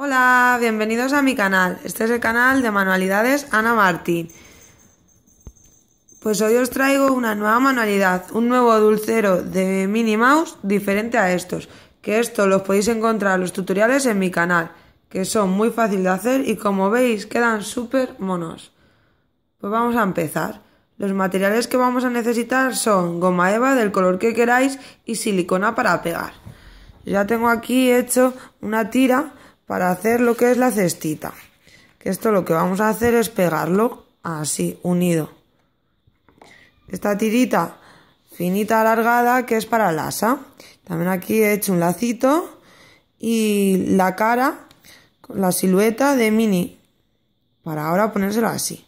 Hola, bienvenidos a mi canal. Este es el canal de manualidades Ana Martín. Pues hoy os traigo una nueva manualidad, un nuevo dulcero de mini Mouse diferente a estos, que estos los podéis encontrar los tutoriales en mi canal, que son muy fácil de hacer y como veis quedan súper monos. Pues vamos a empezar. Los materiales que vamos a necesitar son goma eva del color que queráis y silicona para pegar. ya tengo aquí hecho una tira para hacer lo que es la cestita. Que esto lo que vamos a hacer es pegarlo así, unido. Esta tirita finita alargada que es para la asa. También aquí he hecho un lacito y la cara, con la silueta de mini. Para ahora ponérselo así.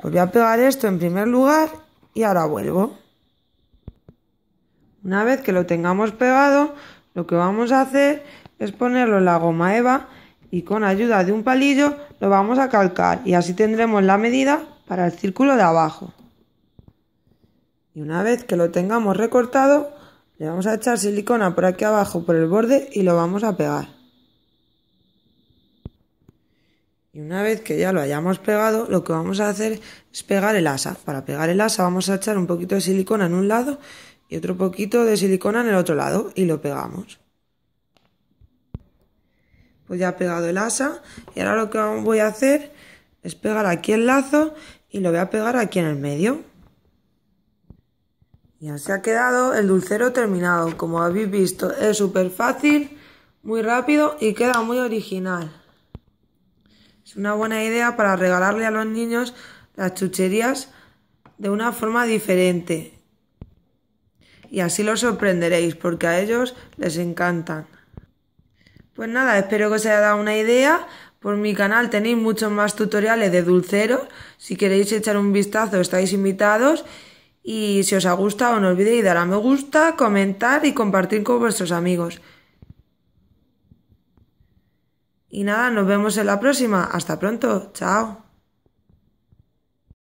Pues voy a pegar esto en primer lugar y ahora vuelvo. Una vez que lo tengamos pegado, lo que vamos a hacer es ponerlo en la goma eva y con ayuda de un palillo lo vamos a calcar y así tendremos la medida para el círculo de abajo. Y una vez que lo tengamos recortado, le vamos a echar silicona por aquí abajo por el borde y lo vamos a pegar. Y una vez que ya lo hayamos pegado, lo que vamos a hacer es pegar el asa. Para pegar el asa vamos a echar un poquito de silicona en un lado y otro poquito de silicona en el otro lado y lo pegamos pues ya ha pegado el asa y ahora lo que voy a hacer es pegar aquí el lazo y lo voy a pegar aquí en el medio y así ha quedado el dulcero terminado como habéis visto es súper fácil muy rápido y queda muy original es una buena idea para regalarle a los niños las chucherías de una forma diferente y así los sorprenderéis porque a ellos les encantan pues nada, espero que os haya dado una idea. Por mi canal tenéis muchos más tutoriales de dulceros. Si queréis echar un vistazo estáis invitados. Y si os ha gustado no olvidéis dar a me gusta, comentar y compartir con vuestros amigos. Y nada, nos vemos en la próxima. Hasta pronto. Chao.